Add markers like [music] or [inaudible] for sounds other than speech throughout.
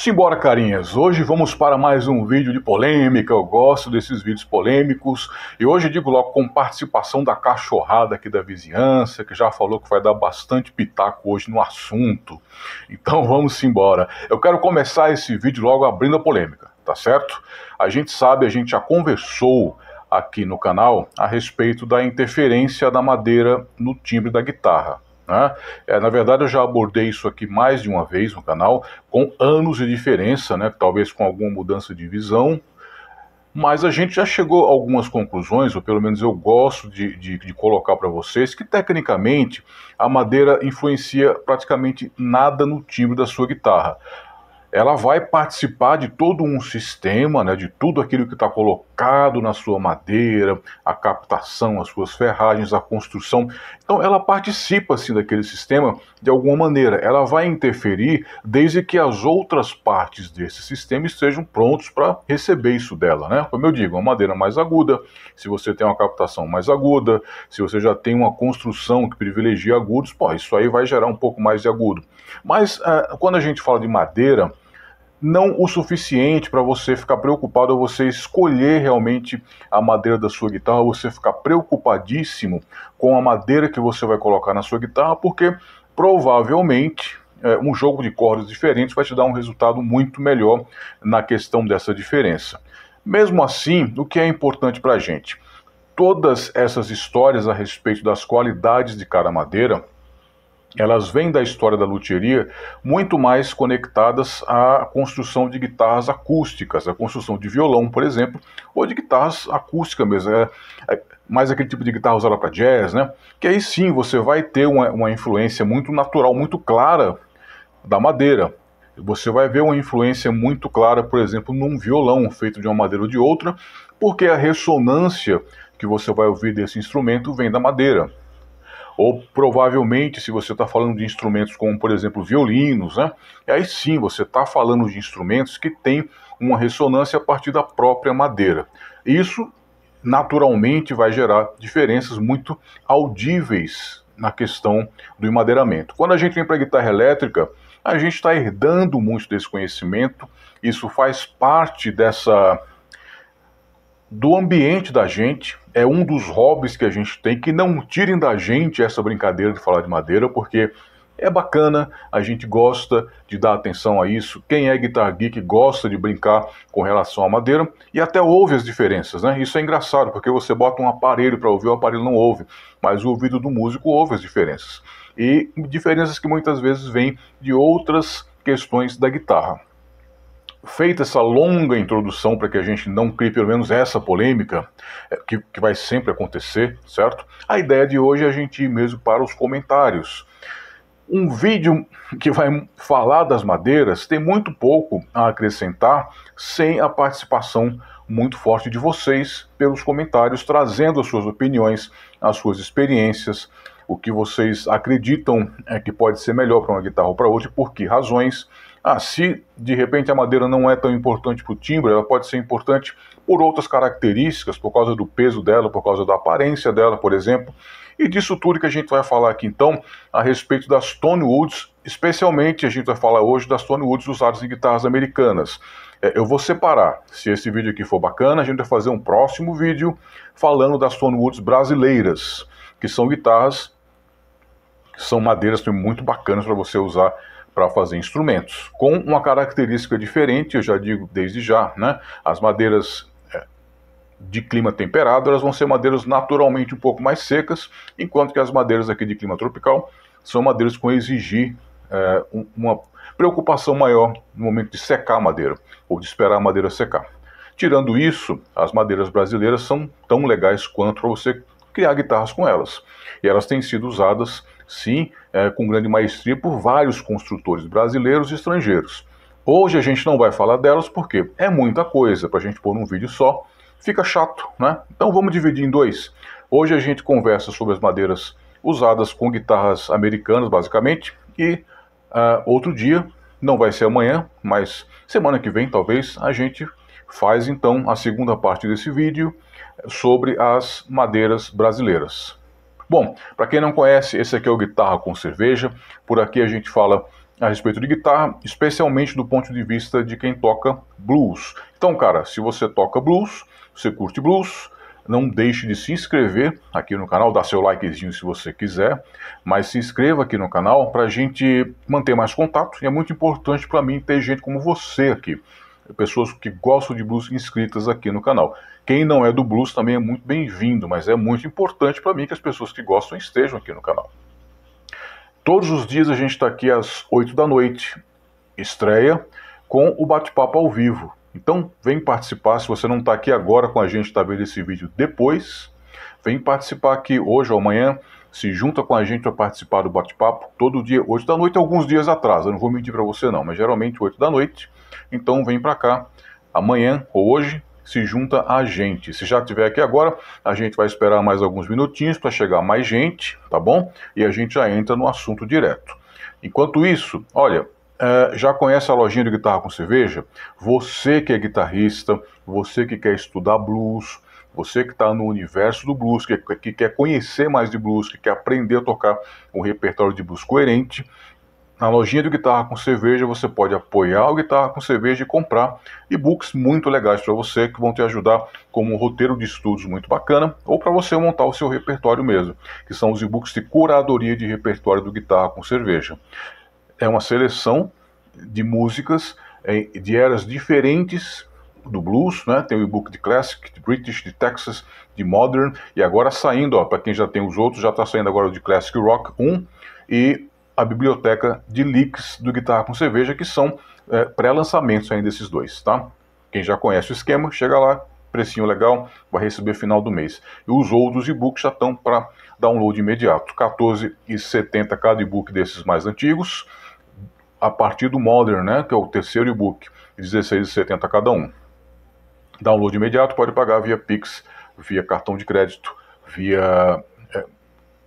Simbora, carinhas! Hoje vamos para mais um vídeo de polêmica. Eu gosto desses vídeos polêmicos. E hoje digo logo com participação da cachorrada aqui da vizinhança, que já falou que vai dar bastante pitaco hoje no assunto. Então [laughs] vamos embora. Eu quero começar esse vídeo logo abrindo a polêmica, tá certo? A gente sabe, a gente já conversou aqui no canal a respeito da interferência da madeira no timbre da guitarra. Né? É, na verdade, eu já abordei isso aqui mais de uma vez no canal, com anos de diferença, né? talvez com alguma mudança de visão, mas a gente já chegou a algumas conclusões, ou pelo menos eu gosto de, de, de colocar para vocês, que tecnicamente a madeira influencia praticamente nada no timbre da sua guitarra. Ela vai participar de todo um sistema, né, de tudo aquilo que está colocado na sua madeira, a captação, as suas ferragens, a construção. Então ela participa assim daquele sistema de alguma maneira, ela vai interferir desde que as outras partes desse sistema estejam prontos para receber isso dela, né? Como eu digo, uma madeira mais aguda, se você tem uma captação mais aguda, se você já tem uma construção que privilegia agudos, pô, isso aí vai gerar um pouco mais de agudo. Mas uh, quando a gente fala de madeira, não o suficiente para você ficar preocupado, você escolher realmente a madeira da sua guitarra, você ficar preocupadíssimo com a madeira que você vai colocar na sua guitarra, porque provavelmente é, um jogo de cordas diferentes vai te dar um resultado muito melhor na questão dessa diferença. Mesmo assim, o que é importante para a gente? Todas essas histórias a respeito das qualidades de cada madeira elas vêm da história da luthieria muito mais conectadas à construção de guitarras acústicas, à construção de violão, por exemplo, ou de guitarras acústicas mesmo, é, é, mais aquele tipo de guitarra usada para jazz, né? Que aí sim você vai ter uma, uma influência muito natural, muito clara da madeira. Você vai ver uma influência muito clara, por exemplo, num violão feito de uma madeira ou de outra, porque a ressonância que você vai ouvir desse instrumento vem da madeira ou provavelmente se você está falando de instrumentos como, por exemplo, violinos, né? aí sim você está falando de instrumentos que têm uma ressonância a partir da própria madeira. Isso naturalmente vai gerar diferenças muito audíveis na questão do emadeiramento. Quando a gente vem para a guitarra elétrica, a gente está herdando muito desse conhecimento, isso faz parte dessa do ambiente da gente. É um dos hobbies que a gente tem, que não tirem da gente essa brincadeira de falar de madeira, porque é bacana, a gente gosta de dar atenção a isso. Quem é guitar geek gosta de brincar com relação à madeira e até ouve as diferenças, né? Isso é engraçado, porque você bota um aparelho para ouvir, o aparelho não ouve, mas o ouvido do músico ouve as diferenças. E diferenças que muitas vezes vêm de outras questões da guitarra feita essa longa introdução para que a gente não crie pelo menos essa polêmica, é, que, que vai sempre acontecer, certo? A ideia de hoje é a gente ir mesmo para os comentários. Um vídeo que vai falar das madeiras tem muito pouco a acrescentar sem a participação muito forte de vocês pelos comentários, trazendo as suas opiniões, as suas experiências, o que vocês acreditam é que pode ser melhor para uma guitarra ou para outra, e por que razões ah, se de repente a madeira não é tão importante para o timbre, ela pode ser importante por outras características, por causa do peso dela, por causa da aparência dela, por exemplo. E disso tudo que a gente vai falar aqui então a respeito das Tony Woods, especialmente a gente vai falar hoje das Tony Woods usadas em guitarras americanas. É, eu vou separar, se esse vídeo aqui for bacana, a gente vai fazer um próximo vídeo falando das Tony Woods brasileiras, que são guitarras, que são madeiras muito bacanas para você usar para fazer instrumentos, com uma característica diferente, eu já digo desde já, né? As madeiras é, de clima temperado, elas vão ser madeiras naturalmente um pouco mais secas, enquanto que as madeiras aqui de clima tropical são madeiras com exigir é, uma preocupação maior no momento de secar a madeira ou de esperar a madeira secar. Tirando isso, as madeiras brasileiras são tão legais quanto para você criar guitarras com elas. E elas têm sido usadas, sim, é, com grande maestria por vários construtores brasileiros e estrangeiros. Hoje a gente não vai falar delas porque é muita coisa para a gente pôr num vídeo só, fica chato, né? Então vamos dividir em dois. Hoje a gente conversa sobre as madeiras usadas com guitarras americanas, basicamente, e uh, outro dia, não vai ser amanhã, mas semana que vem talvez, a gente faz então a segunda parte desse vídeo sobre as madeiras brasileiras. Bom, para quem não conhece, esse aqui é o Guitarra com Cerveja. Por aqui a gente fala a respeito de guitarra, especialmente do ponto de vista de quem toca blues. Então, cara, se você toca blues, você curte blues, não deixe de se inscrever aqui no canal, dá seu likezinho se você quiser, mas se inscreva aqui no canal para a gente manter mais contato e é muito importante para mim ter gente como você aqui pessoas que gostam de blues inscritas aqui no canal. Quem não é do blues também é muito bem-vindo, mas é muito importante para mim que as pessoas que gostam estejam aqui no canal. Todos os dias a gente está aqui às 8 da noite, estreia, com o bate-papo ao vivo. Então vem participar, se você não está aqui agora com a gente, está vendo esse vídeo depois, vem participar aqui hoje ou amanhã se junta com a gente para participar do bate-papo todo dia, 8 da noite, alguns dias atrás. Eu não vou mentir para você não, mas geralmente 8 da noite. Então vem para cá amanhã ou hoje se junta a gente. Se já estiver aqui agora, a gente vai esperar mais alguns minutinhos para chegar mais gente, tá bom? E a gente já entra no assunto direto. Enquanto isso, olha, é, já conhece a lojinha de guitarra com cerveja? Você que é guitarrista, você que quer estudar blues, você que está no universo do blues, que, que, quer conhecer mais de blues, que quer aprender a tocar um repertório de blues coerente, na lojinha do Guitarra com Cerveja você pode apoiar o Guitarra com Cerveja e comprar e-books muito legais para você que vão te ajudar como um roteiro de estudos muito bacana ou para você montar o seu repertório mesmo, que são os e-books de curadoria de repertório do Guitarra com Cerveja. É uma seleção de músicas é, de eras diferentes do blues, né? Tem o e-book de classic, de British, de Texas, de modern e agora saindo, ó, para quem já tem os outros, já está saindo agora o de classic rock 1 e a biblioteca de leaks do guitarra com cerveja que são é, pré-lançamentos ainda desses dois, tá? Quem já conhece o esquema, chega lá, precinho legal, vai receber final do mês. E os outros e-books já estão para download imediato, 14,70 cada e-book desses mais antigos, a partir do Modern, né, que é o terceiro e-book, 16,70 cada um. Download imediato, pode pagar via Pix, via cartão de crédito, via é,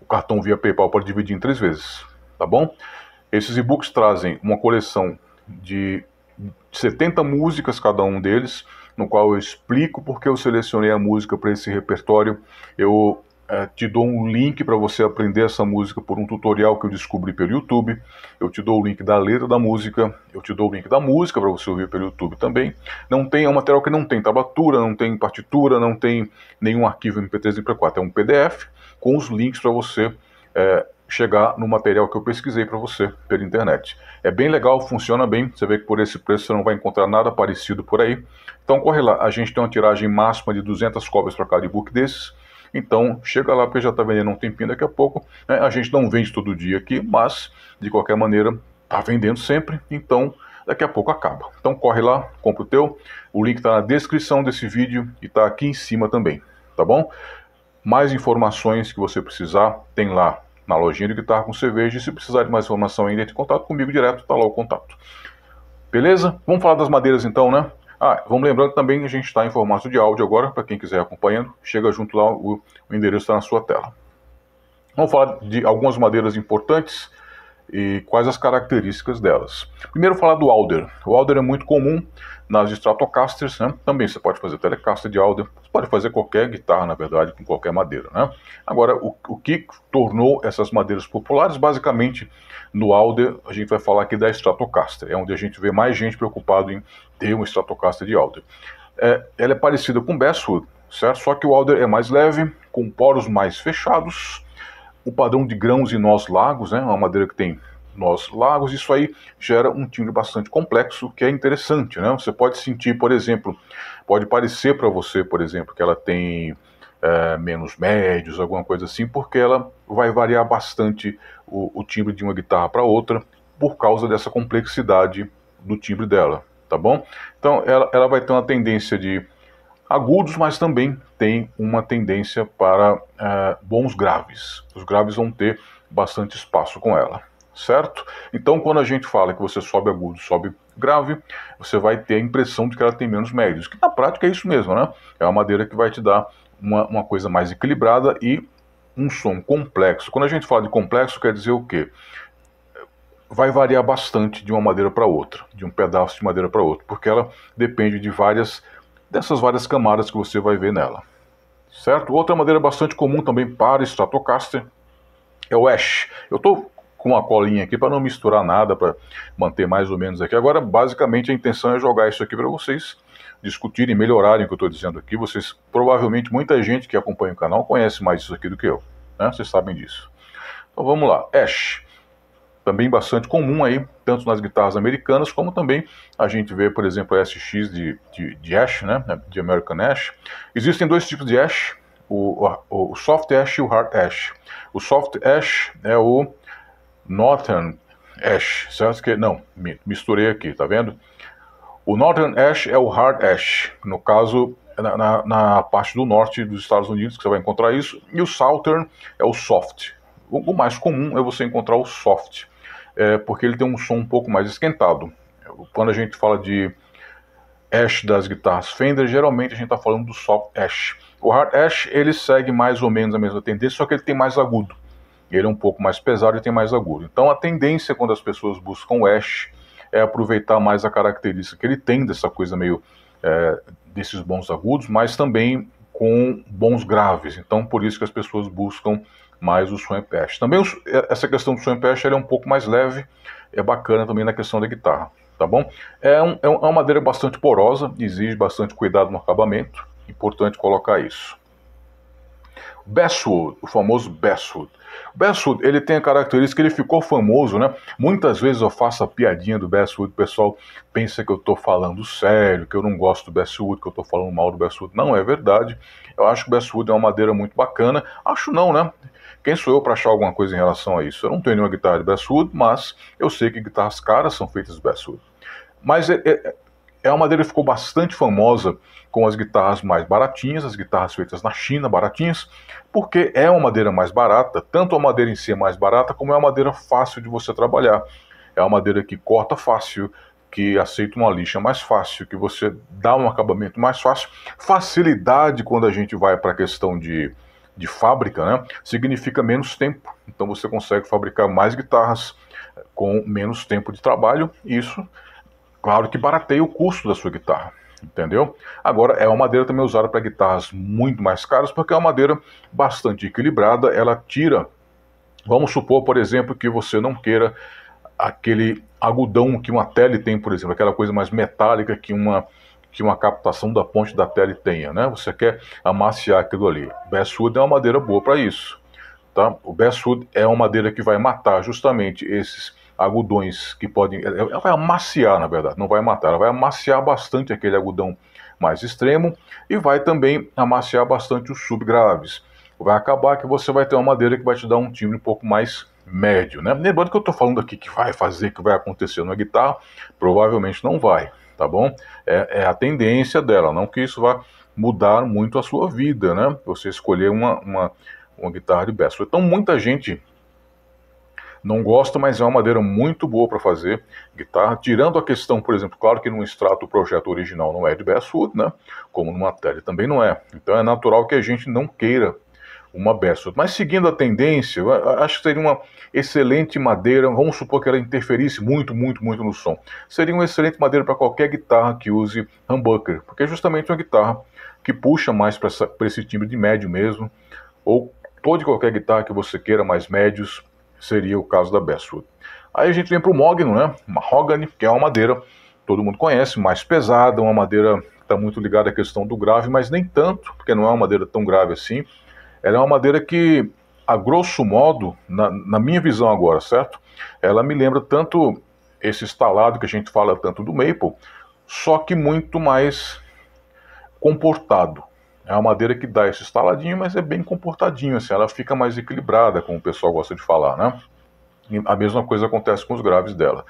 o cartão via PayPal, pode dividir em três vezes, tá bom? Esses e-books trazem uma coleção de 70 músicas cada um deles, no qual eu explico porque eu selecionei a música para esse repertório. Eu é, te dou um link para você aprender essa música por um tutorial que eu descobri pelo YouTube. Eu te dou o link da letra da música, eu te dou o link da música para você ouvir pelo YouTube também. Não tem, é um material que não tem tabatura, não tem partitura, não tem nenhum arquivo MP3 e MP4. É um PDF com os links para você é, chegar no material que eu pesquisei para você pela internet. É bem legal, funciona bem. Você vê que por esse preço você não vai encontrar nada parecido por aí. Então corre lá. A gente tem uma tiragem máxima de 200 cópias para cada e-book desses. Então, chega lá, porque já está vendendo um tempinho daqui a pouco. Né? A gente não vende todo dia aqui, mas, de qualquer maneira, está vendendo sempre. Então, daqui a pouco acaba. Então, corre lá, compra o teu. O link está na descrição desse vídeo e está aqui em cima também, tá bom? Mais informações que você precisar, tem lá na lojinha de guitarra com cerveja. E se precisar de mais informação ainda, entre em contato comigo direto, está lá o contato. Beleza? Vamos falar das madeiras então, né? Ah, vamos lembrando também, a gente está em formato de áudio agora, para quem quiser acompanhando, chega junto lá, o, o endereço está na sua tela. Vamos falar de algumas madeiras importantes e quais as características delas. Primeiro falar do Alder. O Alder é muito comum nas Stratocasters, né? também você pode fazer telecaster de Alder, você pode fazer qualquer guitarra, na verdade, com qualquer madeira. Né? Agora, o, o que tornou essas madeiras populares? Basicamente, no Alder, a gente vai falar aqui da Stratocaster, é onde a gente vê mais gente preocupado em ter uma Stratocaster de Alder. É, ela é parecida com Basswood, certo? Só que o Alder é mais leve, com poros mais fechados, o padrão de grãos e nós largos, né? É uma madeira que tem nos lagos. Isso aí gera um timbre bastante complexo, que é interessante, né? Você pode sentir, por exemplo, pode parecer para você, por exemplo, que ela tem é, menos médios, alguma coisa assim, porque ela vai variar bastante o, o timbre de uma guitarra para outra por causa dessa complexidade do timbre dela, tá bom? Então ela, ela vai ter uma tendência de agudos, mas também tem uma tendência para é, bons graves. Os graves vão ter bastante espaço com ela certo? Então, quando a gente fala que você sobe agudo, sobe grave, você vai ter a impressão de que ela tem menos médios, que na prática é isso mesmo, né? É uma madeira que vai te dar uma, uma coisa mais equilibrada e um som complexo. Quando a gente fala de complexo, quer dizer o quê? Vai variar bastante de uma madeira para outra, de um pedaço de madeira para outro, porque ela depende de várias dessas várias camadas que você vai ver nela. Certo? Outra madeira bastante comum também para Stratocaster é o ash. Eu estou com a colinha aqui para não misturar nada, para manter mais ou menos aqui. Agora, basicamente, a intenção é jogar isso aqui para vocês discutirem, melhorarem o que eu estou dizendo aqui. Vocês, provavelmente, muita gente que acompanha o canal conhece mais isso aqui do que eu. Né? Vocês sabem disso. Então vamos lá. Ash. Também bastante comum aí, tanto nas guitarras americanas, como também a gente vê, por exemplo, a SX de, de, de Ash, né? De American Ash. Existem dois tipos de Ash. O, o, o soft ash e o hard ash. O soft ash é o Northern Ash, certo? Que, não, misturei aqui, tá vendo? O Northern Ash é o Hard Ash, no caso, na, na, na, parte do norte dos Estados Unidos, que você vai encontrar isso, e o Southern é o Soft. O, o mais comum é você encontrar o Soft, é, porque ele tem um som um pouco mais esquentado. Quando a gente fala de Ash das guitarras Fender, geralmente a gente está falando do Soft Ash. O Hard Ash, ele segue mais ou menos a mesma tendência, só que ele tem mais agudo. Ele é um pouco mais pesado e tem mais agudo. Então a tendência quando as pessoas buscam o Ash é aproveitar mais a característica que ele tem, dessa coisa meio é, desses bons agudos, mas também com bons graves. Então, por isso que as pessoas buscam mais o Swamp Ash. Também os, é, essa questão do Swamp Ash é um pouco mais leve, é bacana também na questão da guitarra, tá bom? É, um, é, é uma madeira bastante porosa, exige bastante cuidado no acabamento, importante colocar isso. Bestwood, o famoso Bestwood. Bestwood, ele tem a característica, que ele ficou famoso, né? Muitas vezes eu faço a piadinha do Bestwood, o pessoal pensa que eu estou falando sério, que eu não gosto do Bestwood, que eu estou falando mal do Bestwood. Não, é verdade. Eu acho que o Bestwood é uma madeira muito bacana. Acho não, né? Quem sou eu para achar alguma coisa em relação a isso? Eu não tenho nenhuma guitarra de Bestwood, mas eu sei que guitarras caras são feitas de Bestwood. Mas é, é, é uma madeira que ficou bastante famosa com as guitarras mais baratinhas, as guitarras feitas na China, baratinhas, porque é uma madeira mais barata, tanto a madeira em si é mais barata, como é uma madeira fácil de você trabalhar. É uma madeira que corta fácil, que aceita uma lixa mais fácil, que você dá um acabamento mais fácil. Facilidade quando a gente vai para a questão de, de fábrica, né? Significa menos tempo. Então você consegue fabricar mais guitarras com menos tempo de trabalho. Isso claro que barateia o custo da sua guitarra, entendeu? Agora, é uma madeira também usada para guitarras muito mais caras, porque é uma madeira bastante equilibrada, ela tira. Vamos supor, por exemplo, que você não queira aquele agudão que uma tele tem, por exemplo, aquela coisa mais metálica que uma que uma captação da ponte da tele tenha, né? Você quer amaciar aquilo ali. Basswood é uma madeira boa para isso, tá? O basswood é uma madeira que vai matar justamente esses agudões que podem. Ela vai amaciar, na verdade, não vai matar, ela vai amaciar bastante aquele agudão mais extremo e vai também amaciar bastante os subgraves. Vai acabar que você vai ter uma madeira que vai te dar um timbre um pouco mais médio, né? Lembrando que eu estou falando aqui que vai fazer, que vai acontecer na guitarra, provavelmente não vai, tá bom? É, é, a tendência dela, não que isso vá mudar muito a sua vida, né? Você escolher uma, uma, uma guitarra de Bessler. Então muita gente não gosto, mas é uma madeira muito boa para fazer guitarra. Tirando a questão, por exemplo, claro que num extrato o projeto original não é de basswood, né? Como numa tele também não é. Então é natural que a gente não queira uma basswood. Mas seguindo a tendência, acho que seria uma excelente madeira, vamos supor que ela interferisse muito, muito, muito no som. Seria uma excelente madeira para qualquer guitarra que use humbucker, porque é justamente uma guitarra que puxa mais para esse timbre de médio mesmo, ou toda qualquer guitarra que você queira mais médios, seria o caso da Bestwood. Aí a gente vem para o Mogno, né? Mahogany, que é uma madeira, todo mundo conhece, mais pesada, uma madeira que está muito ligada à questão do grave, mas nem tanto, porque não é uma madeira tão grave assim. Ela é uma madeira que, a grosso modo, na, na minha visão agora, certo? Ela me lembra tanto esse estalado que a gente fala tanto do maple, só que muito mais comportado. É uma madeira que dá esse estaladinho, mas é bem comportadinho, assim, ela fica mais equilibrada, como o pessoal gosta de falar, né? E a mesma coisa acontece com os graves dela.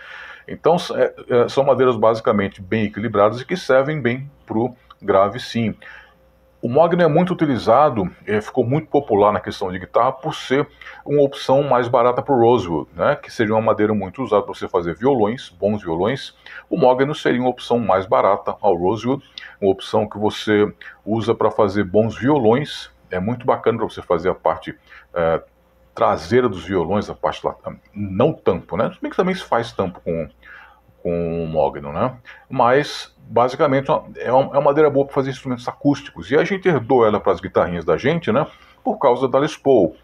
Então, é, é, são madeiras basicamente bem equilibradas e que servem bem para o grave sim. O mogno é muito utilizado, é, ficou muito popular na questão de guitarra por ser uma opção mais barata para o Rosewood, né, que seria uma madeira muito usada para você fazer violões, bons violões. O mogno seria uma opção mais barata ao Rosewood, uma opção que você usa para fazer bons violões. É muito bacana para você fazer a parte é, traseira dos violões, a parte lá, hum, não tampo, né? bem que também se faz tampo com, com o Mogno, né? Mas basicamente é, é uma madeira boa para fazer instrumentos acústicos. E a gente herdou ela para as guitarrinhas da gente, né? Por causa da Les Paul.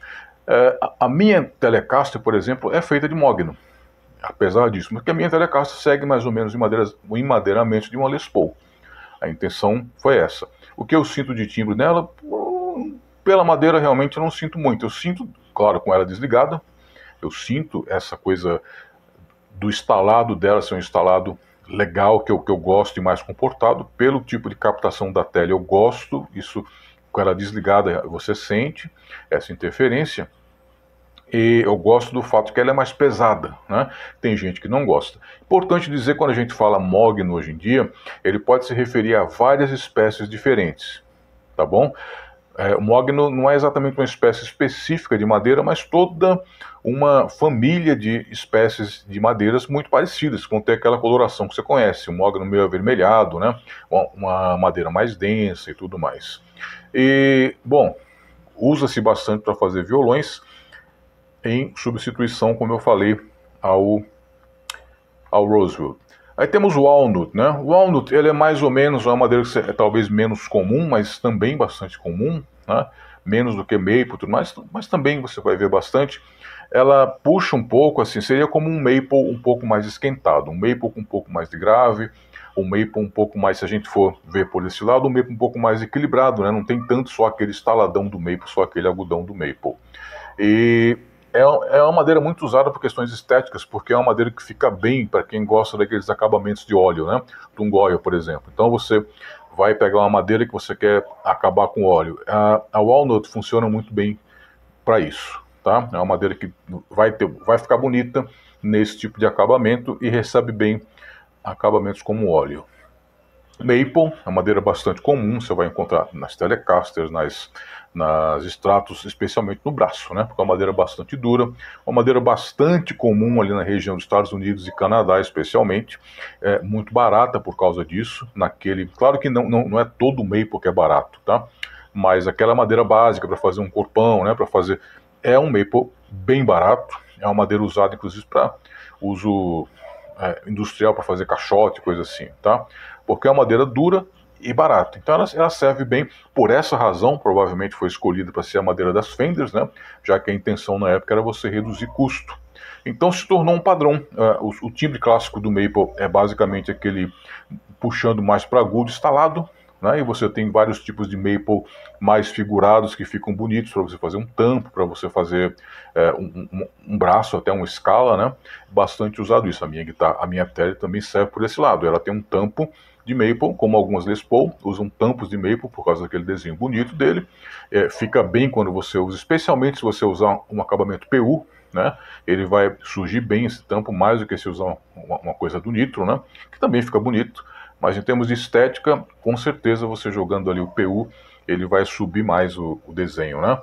É, a minha Telecaster, por exemplo, é feita de mogno. Apesar disso, porque a minha Telecaster segue mais ou menos o emadeiramento de uma Les Paul. A intenção foi essa. O que eu sinto de timbre nela, hum, pela madeira realmente eu não sinto muito. Eu sinto, claro, com ela desligada, eu sinto essa coisa do instalado dela ser um instalado legal, que eu, que eu gosto e mais comportado. Pelo tipo de captação da tela, eu gosto. Isso, com ela desligada, você sente essa interferência. E eu gosto do fato que ela é mais pesada, né? Tem gente que não gosta. Importante dizer, quando a gente fala mogno hoje em dia, ele pode se referir a várias espécies diferentes, tá bom? É, o mogno não é exatamente uma espécie específica de madeira, mas toda uma família de espécies de madeiras muito parecidas, com ter aquela coloração que você conhece, o mogno meio avermelhado, né? uma madeira mais densa e tudo mais. E, bom, usa-se bastante para fazer violões em substituição, como eu falei, ao, ao Rosewood. Aí temos o walnut, né? O walnut ele é mais ou menos é uma madeira que é talvez menos comum, mas também bastante comum, né? menos do que maple, tudo mais, mas também você vai ver bastante. Ela puxa um pouco, assim, seria como um maple um pouco mais esquentado, um maple com um pouco mais de grave, um maple um pouco mais, se a gente for ver por esse lado, um maple um pouco mais equilibrado, né? Não tem tanto só aquele estaladão do maple, só aquele agudão do maple. E é, é uma madeira muito usada por questões estéticas, porque é uma madeira que fica bem para quem gosta daqueles acabamentos de óleo, né? Tungóio, por exemplo. Então você vai pegar uma madeira que você quer acabar com óleo. A, a walnut funciona muito bem para isso, tá? É uma madeira que vai, ter, vai ficar bonita nesse tipo de acabamento e recebe bem acabamentos como óleo. Maple, é uma madeira bastante comum, você vai encontrar nas Telecasters, nas, nas extratos, especialmente no braço, né? Porque é uma madeira bastante dura, uma madeira bastante comum ali na região dos Estados Unidos e Canadá, especialmente, é muito barata por causa disso. Naquele, claro que não, não, não é todo o Maple que é barato, tá? Mas aquela madeira básica para fazer um corpão, né? Para fazer é um Maple bem barato, é uma madeira usada inclusive para uso é, industrial para fazer caixote, coisa assim, tá? Porque é uma madeira dura e barata. Então ela, ela, serve bem, por essa razão, provavelmente foi escolhida para ser a madeira das fenders, né? Já que a intenção na época era você reduzir custo. Então se tornou um padrão. Uh, o, o, timbre clássico do Maple é basicamente aquele puxando mais para agudo, instalado. Né? E você tem vários tipos de maple mais figurados que ficam bonitos para você fazer um tampo, para você fazer é, um, um, um, braço, até uma escala, né? Bastante usado isso. A minha guitarra, a minha tele também serve por esse lado. Ela tem um tampo de maple, como algumas Les Paul usam tampos de maple por causa daquele desenho bonito dele. É, fica bem quando você usa, especialmente se você usar um acabamento PU, né? Ele vai surgir bem esse tampo mais do que se usar uma, uma coisa do nitro, né? Que também fica bonito mas em termos de estética, com certeza você jogando ali o PU, ele vai subir mais o, o desenho, né?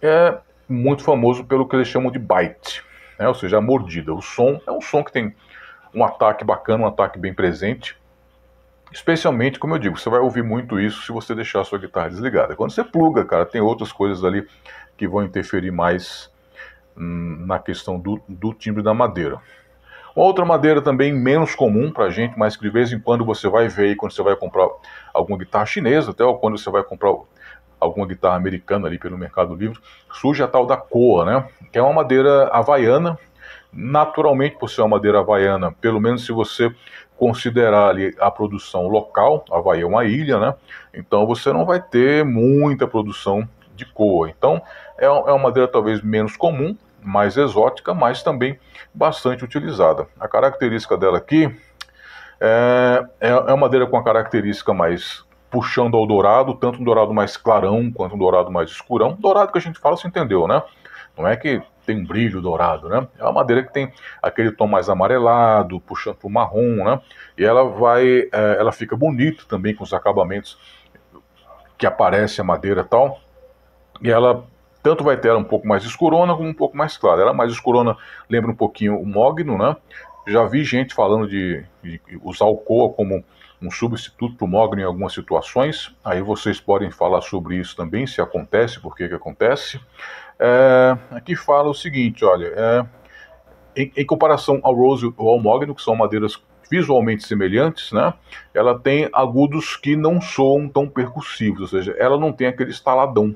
É muito famoso pelo que eles chamam de bite, né? ou seja, a mordida. O som é um som que tem um ataque bacana, um ataque bem presente. Especialmente, como eu digo, você vai ouvir muito isso se você deixar a sua guitarra desligada. Quando você pluga, cara, tem outras coisas ali que vão interferir mais hum, na questão do, do timbre da madeira. Uma outra madeira também menos comum para a gente, mas que de vez em quando você vai ver aí quando você vai comprar alguma guitarra chinesa, até ou quando você vai comprar alguma guitarra americana ali pelo Mercado Livre, surge a tal da coa, né? Que é uma madeira havaiana. Naturalmente, por ser uma madeira havaiana, pelo menos se você considerar ali a produção local, Havaí é uma ilha, né? Então você não vai ter muita produção de coa. Então é, é uma madeira talvez menos comum, mais exótica, mas também bastante utilizada. A característica dela aqui é, é, é uma madeira com a característica mais puxando ao dourado, tanto um dourado mais clarão quanto um dourado mais escurão. Dourado que a gente fala, você entendeu, né? Não é que tem um brilho dourado, né? É uma madeira que tem aquele tom mais amarelado, puxando para o marrom, né? E ela vai, é, ela fica bonita também com os acabamentos que aparece a madeira e tal. E ela tanto vai ter ela um pouco mais escurona como um pouco mais clara. Ela é mais escurona lembra um pouquinho o mogno, né? Já vi gente falando de, de usar o coa como um substituto para o mogno em algumas situações. Aí vocês podem falar sobre isso também, se acontece, por que que acontece. É, aqui fala o seguinte, olha, é, em, em, comparação ao rose ou ao mogno, que são madeiras visualmente semelhantes, né? Ela tem agudos que não soam tão percussivos, ou seja, ela não tem aquele estaladão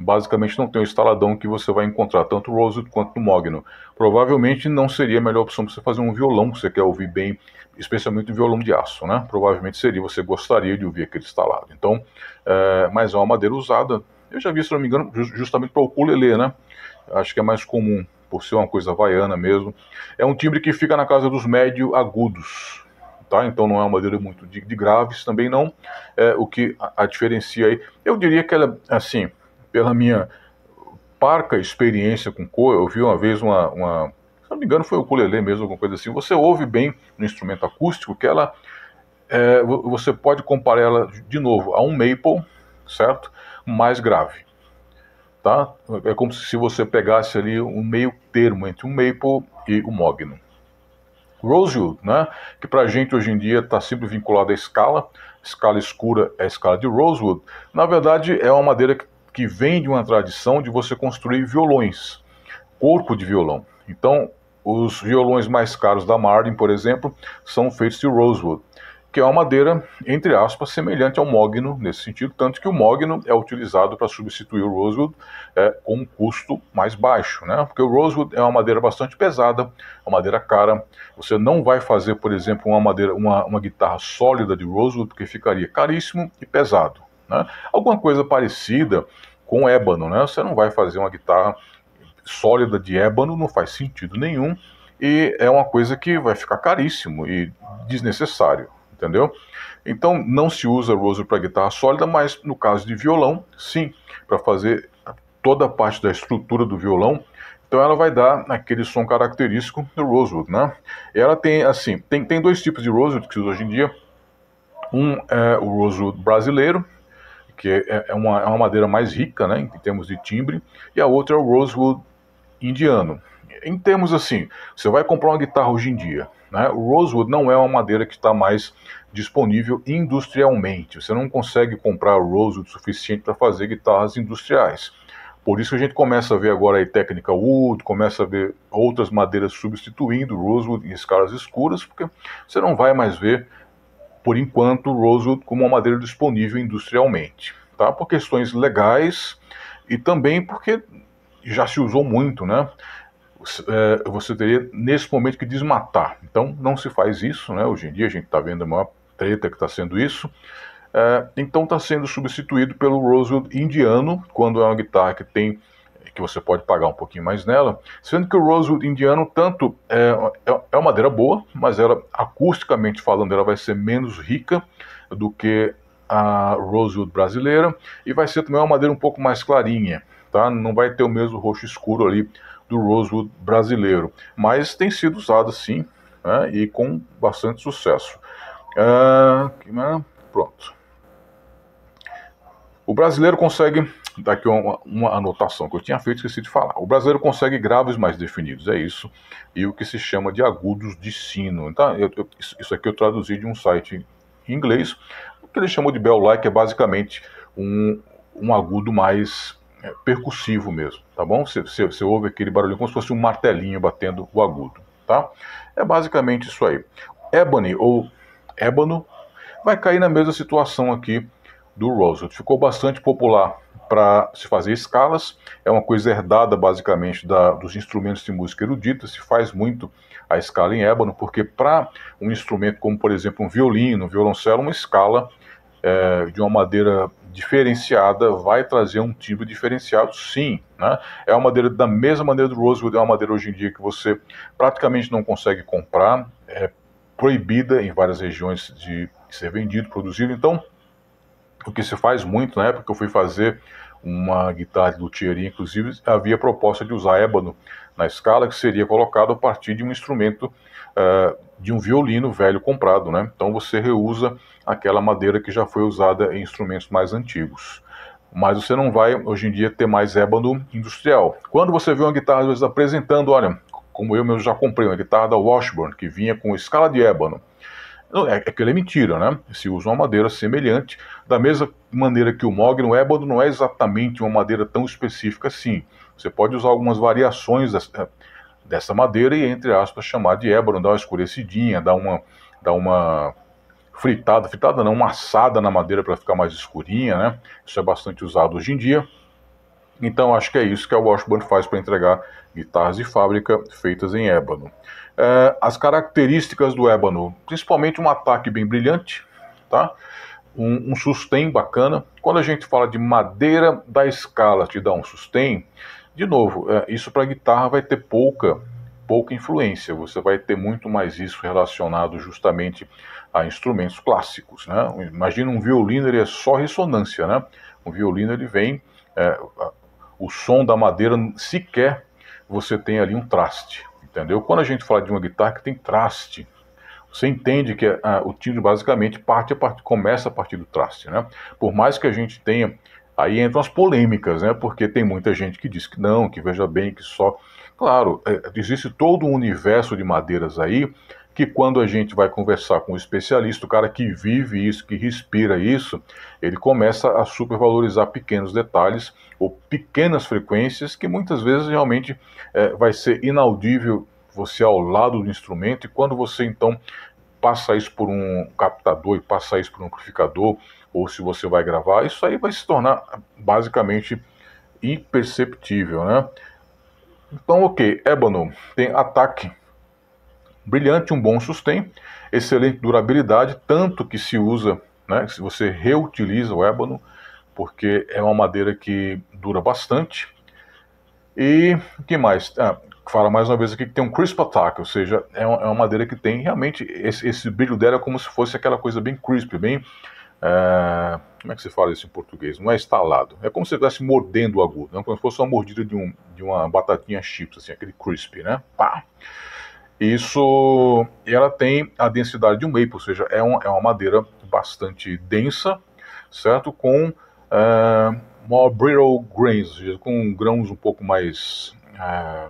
basicamente não tem um instaladão que você vai encontrar tanto o Rosewood quanto o Mogno. Provavelmente não seria a melhor opção para você fazer um violão que você quer ouvir bem, especialmente um violão de aço, né? Provavelmente seria, você gostaria de ouvir aquele instalado. Então, é, mas é uma madeira usada. Eu já vi, se não me engano, justamente para o ukulele, né? Acho que é mais comum, por ser uma coisa vaiana mesmo. É um timbre que fica na casa dos médio agudos, Tá? Então não é uma madeira muito de, de graves, também não. É, o que a, a, diferencia aí, eu diria que ela, é, assim, pela minha parca experiência com cor, eu vi uma vez uma, uma se não me engano foi o ukulele mesmo, alguma coisa assim, você ouve bem no instrumento acústico que ela, é, você pode comparar ela de novo a um maple, certo? Mais grave, tá? É como se você pegasse ali um meio termo entre um maple e o mogno. Rosewood, né? Que pra gente hoje em dia está sempre vinculado à escala, escala escura é a escala de Rosewood. Na verdade, é uma madeira que que vem de uma tradição de você construir violões, corpo de violão. Então, os violões mais caros da Martin, por exemplo, são feitos de rosewood, que é uma madeira, entre aspas, semelhante ao mogno nesse sentido, tanto que o mogno é utilizado para substituir o rosewood é, com um custo mais baixo, né? Porque o rosewood é uma madeira bastante pesada, é uma madeira cara. Você não vai fazer, por exemplo, uma madeira, uma, uma guitarra sólida de rosewood, porque ficaria caríssimo e pesado. Né? Alguma coisa parecida com ébano, né? Você não vai fazer uma guitarra sólida de ébano, não faz sentido nenhum e é uma coisa que vai ficar caríssimo e desnecessário, entendeu? Então não se usa rosewood para guitarra sólida, mas no caso de violão, sim, para fazer toda a parte da estrutura do violão. Então ela vai dar aquele som característico do rosewood, né? Ela tem assim, tem, tem dois tipos de rosewood que se usa hoje em dia. Um é o rosewood brasileiro, que é, é uma, é uma madeira mais rica, né, em termos de timbre, e a outra é o rosewood indiano. Em termos assim, você vai comprar uma guitarra hoje em dia, né, o rosewood não é uma madeira que está mais disponível industrialmente. Você não consegue comprar rosewood suficiente para fazer guitarras industriais. Por isso que a gente começa a ver agora aí técnica wood, começa a ver outras madeiras substituindo rosewood em escalas escuras, porque você não vai mais ver por enquanto, Rosewood como uma madeira disponível industrialmente, tá? por questões legais e também porque já se usou muito, né? Você é, teria nesse momento que desmatar. Então não se faz isso, né? Hoje em dia a gente está vendo uma treta que está sendo isso. É, então está sendo substituído pelo Rosewood indiano, quando é uma guitarra que tem que você pode pagar um pouquinho mais nela, sendo que o rosewood indiano tanto é, é, é, uma madeira boa, mas ela acusticamente falando ela vai ser menos rica do que a rosewood brasileira e vai ser também uma madeira um pouco mais clarinha, tá? Não vai ter o mesmo roxo escuro ali do rosewood brasileiro, mas tem sido usado sim né? e com bastante sucesso. Uh, pronto. O brasileiro consegue daqui uma, uma anotação que eu tinha feito, esqueci de falar. O brasileiro consegue graves mais definidos, é isso, e o que se chama de agudos de sino. Então, eu, eu, isso aqui eu traduzi de um site em inglês, o que ele chamou de bell like é basicamente um, um agudo mais é, percussivo mesmo, tá bom? Você, você, você ouve aquele barulho como se fosse um martelinho batendo o agudo, tá? É basicamente isso aí. Ebony ou ébano vai cair na mesma situação aqui do Roosevelt. Ficou bastante popular para se fazer escalas, é uma coisa herdada basicamente da, dos instrumentos de música erudita, se faz muito a escala em ébano, porque para um instrumento como, por exemplo, um violino, um violoncelo, uma escala é, de uma madeira diferenciada vai trazer um timbre diferenciado, sim. Né? É uma madeira da mesma maneira do Rosewood, é uma madeira hoje em dia que você praticamente não consegue comprar, é proibida em várias regiões de ser vendido, produzido, então o que se faz muito na né, época eu fui fazer uma guitarra do luthieria, inclusive havia proposta de usar ébano na escala que seria colocado a partir de um instrumento uh, de um violino velho comprado, né? Então você reusa aquela madeira que já foi usada em instrumentos mais antigos. Mas você não vai hoje em dia ter mais ébano industrial. Quando você vê uma guitarra às vezes apresentando, olha, como eu mesmo já comprei uma guitarra da Washburn que vinha com escala de ébano, é, é que ele é mentira, né? Se usa uma madeira semelhante, da mesma maneira que o mogno, o é, ébano não é exatamente uma madeira tão específica assim. Você pode usar algumas variações dessa, é, dessa madeira e, entre aspas, chamar de ébano, dar uma escurecidinha, dar uma, dar uma fritada, fritada não, uma assada na madeira para ficar mais escurinha, né? Isso é bastante usado hoje em dia. Então acho que é isso que a Washburn faz para entregar guitarras de fábrica feitas em ébano é, as características do ébano, principalmente um ataque bem brilhante, tá? Um, um, sustain bacana. Quando a gente fala de madeira da escala te dá um sustain, de novo, é, isso para guitarra vai ter pouca pouca influência. Você vai ter muito mais isso relacionado justamente a instrumentos clássicos, né? Imagina um violino, ele é só ressonância, né? Um violino ele vem é, o som da madeira sequer você tem ali um traste, entendeu? Quando a gente fala de uma guitarra que tem traste, você entende que ah, o timbre basicamente parte, começa a partir do traste, né? Por mais que a gente tenha, aí entram as polêmicas, né? Porque tem muita gente que diz que não, que veja bem, que só... Claro, é, existe todo um universo de madeiras aí que quando a gente vai conversar com um especialista, o cara que vive isso, que respira isso, ele começa a supervalorizar pequenos detalhes ou pequenas frequências que muitas vezes realmente é, vai ser inaudível você ao lado do instrumento e quando você então passa isso por um captador e passa isso por um amplificador ou se você vai gravar, isso aí vai se tornar basicamente imperceptível, né? Então, ok, Ébano, tem ataque brilhante, um bom sustento, excelente durabilidade, tanto que se usa, né, se você reutiliza o ébano, porque é uma madeira que dura bastante. E o que mais? Ah, fala mais uma vez aqui que tem um crisp attack, ou seja, é, é uma, madeira que tem realmente esse, esse brilho dela é como se fosse aquela coisa bem crisp, bem. É, como é que se fala isso em português? Não é estalado. É como se estivesse mordendo o agudo, né? como se fosse uma mordida de, um, de uma batatinha chips, assim, aquele crisp, né? Pá! Isso, ela tem a densidade de um maple, ou seja, é, um, é uma madeira bastante densa, certo? Com uh, more brittle grains, com grãos um pouco mais, eh,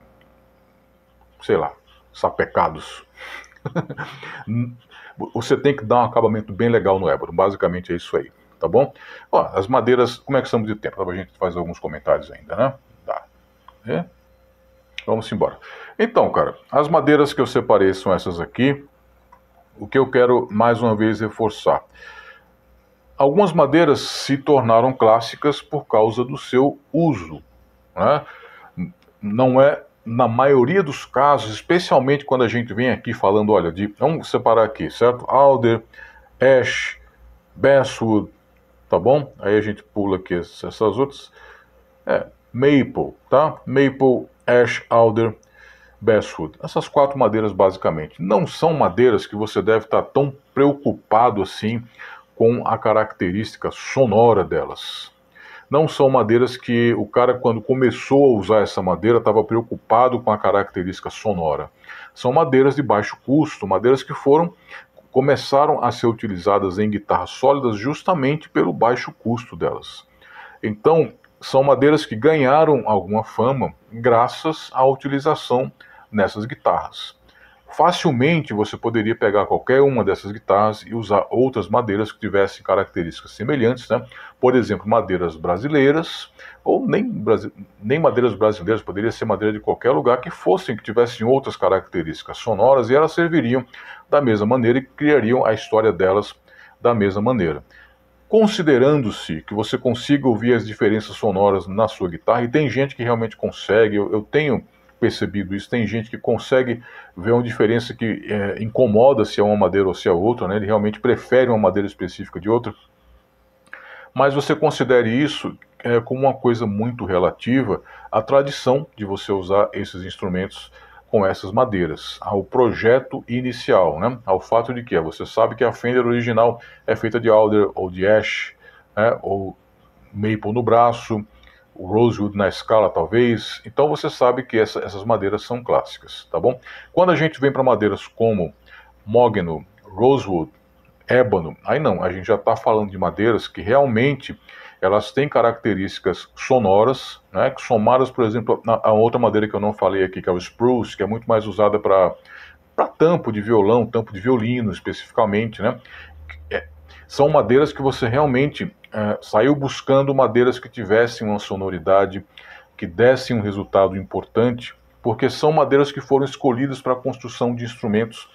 sei lá, sapecados. [laughs] Você tem que dar um acabamento bem legal no ébano, basicamente é isso aí, tá bom? Ó, as madeiras, como é que estamos de tempo? A gente faz alguns comentários ainda, né? Tá. É? Vamos embora. Então, cara, as madeiras que eu separei são essas aqui. O que eu quero mais uma vez reforçar. Algumas madeiras se tornaram clássicas por causa do seu uso. Né? Não é na maioria dos casos, especialmente quando a gente vem aqui falando, olha, de, vamos separar aqui, certo? Alder, Ash, Basswood, tá bom? Aí a gente pula aqui essas outras. É, Maple, tá? Maple ash, alder, basswood. Essas quatro madeiras basicamente. Não são madeiras que você deve estar tão preocupado assim com a característica sonora delas. Não são madeiras que o cara, quando começou a usar essa madeira, estava preocupado com a característica sonora. São madeiras de baixo custo, madeiras que foram começaram a ser utilizadas em guitarras sólidas justamente pelo baixo custo delas. Então, são madeiras que ganharam alguma fama graças à utilização nessas guitarras. Facilmente você poderia pegar qualquer uma dessas guitarras e usar outras madeiras que tivessem características semelhantes, né? por exemplo, madeiras brasileiras, ou nem, nem madeiras brasileiras, poderia ser madeira de qualquer lugar que fossem, que tivessem outras características sonoras e elas serviriam da mesma maneira e criariam a história delas da mesma maneira considerando-se que você consiga ouvir as diferenças sonoras na sua guitarra, e tem gente que realmente consegue, eu, eu tenho percebido isso, tem gente que consegue ver uma diferença que é, incomoda se é uma madeira ou se é outra, né? ele realmente prefere uma madeira específica de outra, mas você considere isso é, como uma coisa muito relativa à tradição de você usar esses instrumentos com essas madeiras, ao projeto inicial, né? ao fato de que você sabe que a Fender original é feita de alder ou de ash, né? ou maple no braço, o rosewood na escala talvez, então você sabe que essa, essas madeiras são clássicas, tá bom? Quando a gente vem para madeiras como mogno, rosewood, ébano, aí não, a gente já está falando de madeiras que realmente elas têm características sonoras, né, que somadas, por exemplo, a, outra madeira que eu não falei aqui, que é o spruce, que é muito mais usada para tampo de violão, tampo de violino especificamente, né, é, são madeiras que você realmente é, saiu buscando madeiras que tivessem uma sonoridade, que dessem um resultado importante, porque são madeiras que foram escolhidas para a construção de instrumentos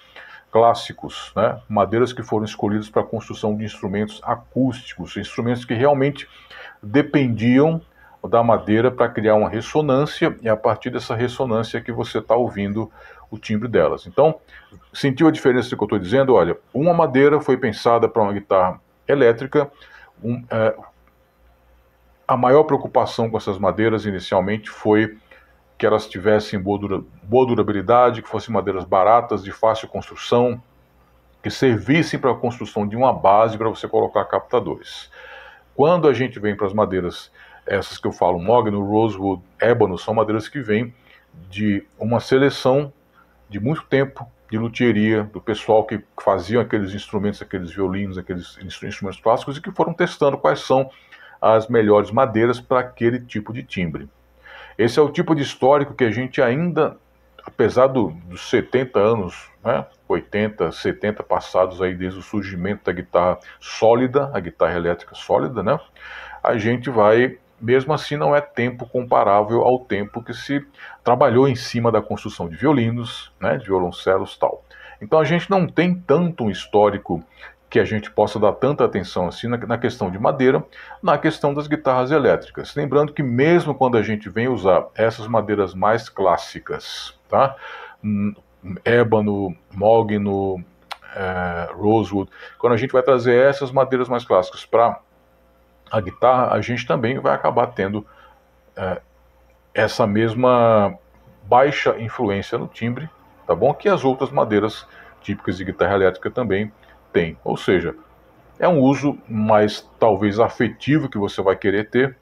clássicos, né? madeiras que foram escolhidas para a construção de instrumentos acústicos, instrumentos que realmente dependiam da madeira para criar uma ressonância e a partir dessa ressonância é que você está ouvindo o timbre delas. Então, sentiu a diferença do que eu estou dizendo? Olha, uma madeira foi pensada para uma guitarra elétrica, um, é, a maior preocupação com essas madeiras inicialmente foi que elas tivessem boa, dura, boa durabilidade, que fossem madeiras baratas, de fácil construção, que servissem para a construção de uma base para você colocar captadores. Quando a gente vem para as madeiras, essas que eu falo, mogno, rosewood, ébano, são madeiras que vêm de uma seleção de muito tempo de luthieria, do pessoal que faziam aqueles instrumentos, aqueles violinos, aqueles instrumentos clássicos e que foram testando quais são as melhores madeiras para aquele tipo de timbre. Esse é o tipo de histórico que a gente ainda, apesar do, dos 70 anos, né, 80, 70 passados aí desde o surgimento da guitarra sólida, a guitarra elétrica sólida, né, a gente vai, mesmo assim não é tempo comparável ao tempo que se trabalhou em cima da construção de violinos, né, de violoncelos tal. Então a gente não tem tanto um histórico que a gente possa dar tanta atenção assim na, na questão de madeira, na questão das guitarras elétricas. Lembrando que mesmo quando a gente vem usar essas madeiras mais clássicas, tá? Hum, ébano, mogno, é, rosewood, quando a gente vai trazer essas madeiras mais clássicas para a guitarra, a gente também vai acabar tendo é, essa mesma baixa influência no timbre, tá bom? Que as outras madeiras típicas de guitarra elétrica também tem. Ou seja, é um uso mais talvez afetivo que você vai querer ter,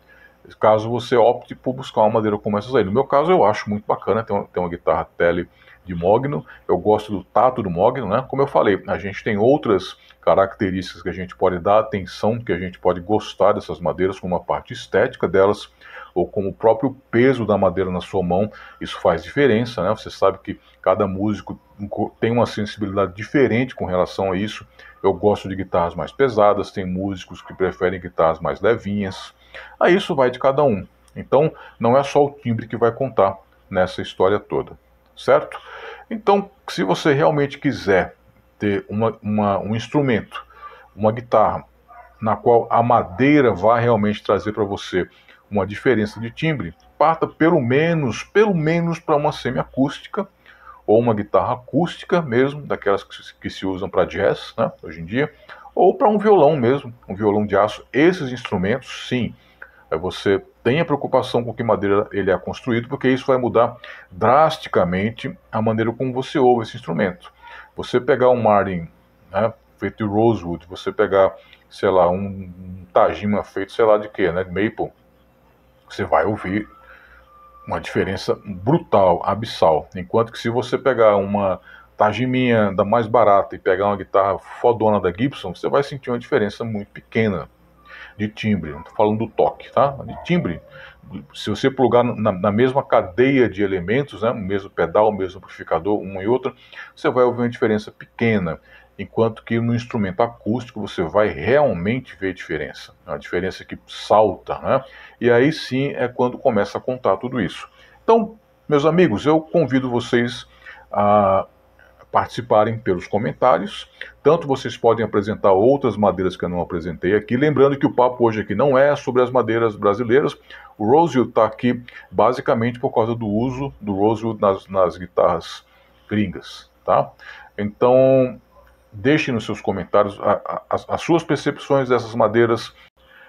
caso você opte por buscar uma madeira como essas aí. No meu caso, eu acho muito bacana ter uma, ter uma guitarra tele de Mogno, eu gosto do tato do Mogno, né? Como eu falei, a gente tem outras características que a gente pode dar atenção, que a gente pode gostar dessas madeiras, como a parte estética delas, ou como o próprio peso da madeira na sua mão, isso faz diferença, né? Você sabe que cada músico tem uma sensibilidade diferente com relação a isso. Eu gosto de guitarras mais pesadas, tem músicos que preferem guitarras mais levinhas. Aí isso vai de cada um. Então, não é só o timbre que vai contar nessa história toda certo? Então, se você realmente quiser ter uma, uma, um instrumento, uma guitarra, na qual a madeira vai realmente trazer para você uma diferença de timbre, parta pelo menos, pelo menos para uma semiacústica ou uma guitarra acústica mesmo, daquelas que se, que se usam para jazz, né, hoje em dia, ou para um violão mesmo, um violão de aço. Esses instrumentos, sim, é você tenha preocupação com que madeira ele é construído, porque isso vai mudar drasticamente a maneira como você ouve esse instrumento. Você pegar um Marlin né, feito de rosewood, você pegar, sei lá, um, um Tajima feito, sei lá de quê, né, de maple, você vai ouvir uma diferença brutal, abissal. Enquanto que se você pegar uma Tajiminha da mais barata e pegar uma guitarra fodona da Gibson, você vai sentir uma diferença muito pequena de timbre, não estou falando do toque, tá? De timbre. Se você plugar na, na mesma cadeia de elementos, né, o mesmo pedal, o mesmo amplificador, um e outro, você vai ouvir uma diferença pequena enquanto que no instrumento acústico você vai realmente ver a diferença, é a diferença que salta, né? E aí sim é quando começa a contar tudo isso. Então, meus amigos, eu convido vocês a participarem pelos comentários. Tanto vocês podem apresentar outras madeiras que eu não apresentei aqui. Lembrando que o papo hoje aqui não é sobre as madeiras brasileiras. O Rosewood está aqui basicamente por causa do uso do Rosewood nas, nas guitarras gringas, tá? Então, deixe nos seus comentários a, a, as suas percepções dessas madeiras,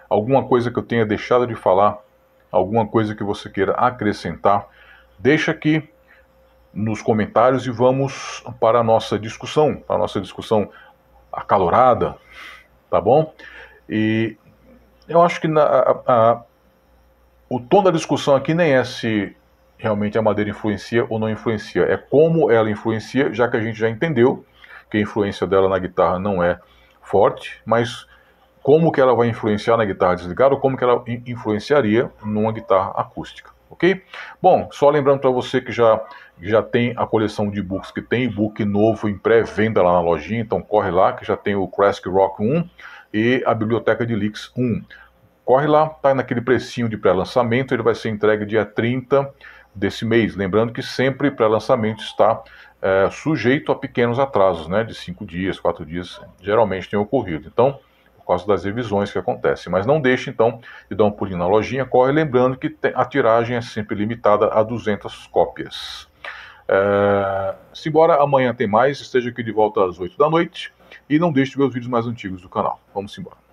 alguma coisa que eu tenha deixado de falar, alguma coisa que você queira acrescentar. Deixa aqui nos comentários e vamos para a nossa discussão, a nossa discussão acalorada, tá bom? E eu acho que na, a, a, o tom da discussão aqui nem é se realmente a madeira influencia ou não influencia, é como ela influencia, já que a gente já entendeu que a influência dela na guitarra não é forte, mas como que ela vai influenciar na guitarra desligada ou como que ela influenciaria numa guitarra acústica ok? Bom, só lembrando para você que já, já tem a coleção de books que tem book novo em pré-venda lá na lojinha, então corre lá que já tem o Classic Rock 1 e a Biblioteca de Leaks 1. Corre lá, tá naquele precinho de pré-lançamento, ele vai ser entregue dia 30 desse mês. Lembrando que sempre pré-lançamento está é, sujeito a pequenos atrasos, né, de 5 dias, 4 dias, geralmente tem ocorrido. Então, por causa das revisões que acontecem. Mas não deixe, então, de dar um pulinho na lojinha, corre lembrando que a tiragem é sempre limitada a 200 cópias. É, amanhã tem mais, esteja aqui de volta às 8 da noite e não deixe de ver os vídeos mais antigos do canal. Vamos embora.